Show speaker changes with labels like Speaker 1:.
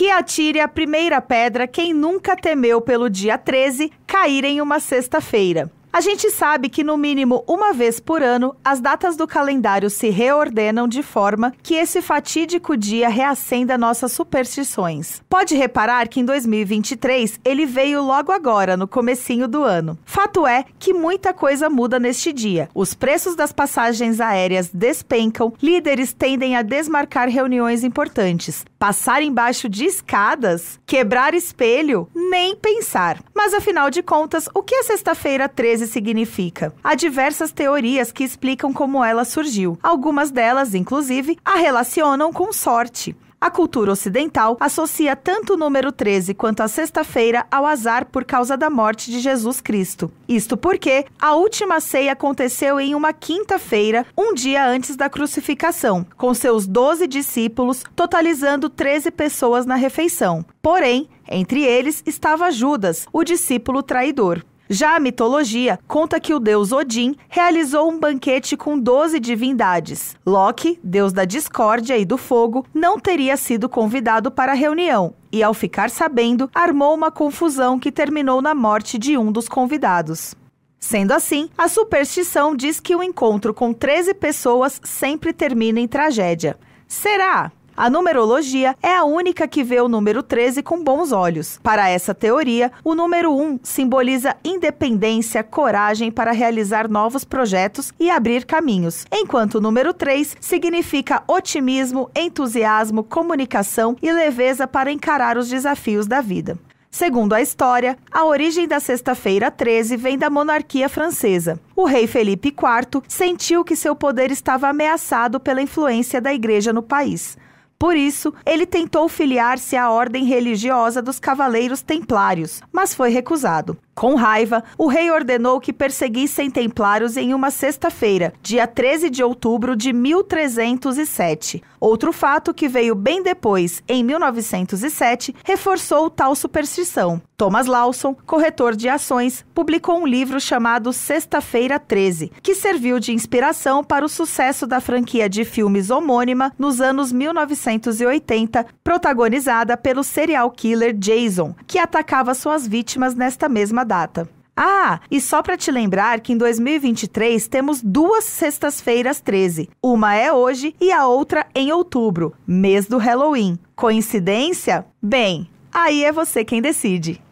Speaker 1: que atire a primeira pedra quem nunca temeu pelo dia 13 cair em uma sexta-feira. A gente sabe que, no mínimo uma vez por ano, as datas do calendário se reordenam de forma que esse fatídico dia reacenda nossas superstições. Pode reparar que em 2023 ele veio logo agora, no comecinho do ano. Fato é que muita coisa muda neste dia. Os preços das passagens aéreas despencam, líderes tendem a desmarcar reuniões importantes, passar embaixo de escadas, quebrar espelho, nem pensar. Mas afinal de contas, o que a sexta-feira 13 significa. Há diversas teorias que explicam como ela surgiu. Algumas delas, inclusive, a relacionam com sorte. A cultura ocidental associa tanto o número 13 quanto a sexta-feira ao azar por causa da morte de Jesus Cristo. Isto porque a última ceia aconteceu em uma quinta-feira, um dia antes da crucificação, com seus 12 discípulos, totalizando 13 pessoas na refeição. Porém, entre eles estava Judas, o discípulo traidor. Já a mitologia conta que o deus Odin realizou um banquete com 12 divindades. Loki, deus da discórdia e do fogo, não teria sido convidado para a reunião, e ao ficar sabendo, armou uma confusão que terminou na morte de um dos convidados. Sendo assim, a superstição diz que o encontro com 13 pessoas sempre termina em tragédia. Será? A numerologia é a única que vê o número 13 com bons olhos. Para essa teoria, o número 1 simboliza independência, coragem para realizar novos projetos e abrir caminhos, enquanto o número 3 significa otimismo, entusiasmo, comunicação e leveza para encarar os desafios da vida. Segundo a história, a origem da Sexta-feira 13 vem da monarquia francesa. O rei Felipe IV sentiu que seu poder estava ameaçado pela influência da igreja no país. Por isso, ele tentou filiar-se à ordem religiosa dos Cavaleiros Templários, mas foi recusado. Com raiva, o rei ordenou que perseguissem templários em uma sexta-feira, dia 13 de outubro de 1307. Outro fato que veio bem depois, em 1907, reforçou tal superstição. Thomas Lawson, corretor de ações, publicou um livro chamado Sexta-feira 13, que serviu de inspiração para o sucesso da franquia de filmes homônima nos anos 1980, protagonizada pelo serial killer Jason, que atacava suas vítimas nesta mesma data. Ah, e só para te lembrar que em 2023 temos duas sextas-feiras 13. Uma é hoje e a outra em outubro, mês do Halloween. Coincidência? Bem, aí é você quem decide.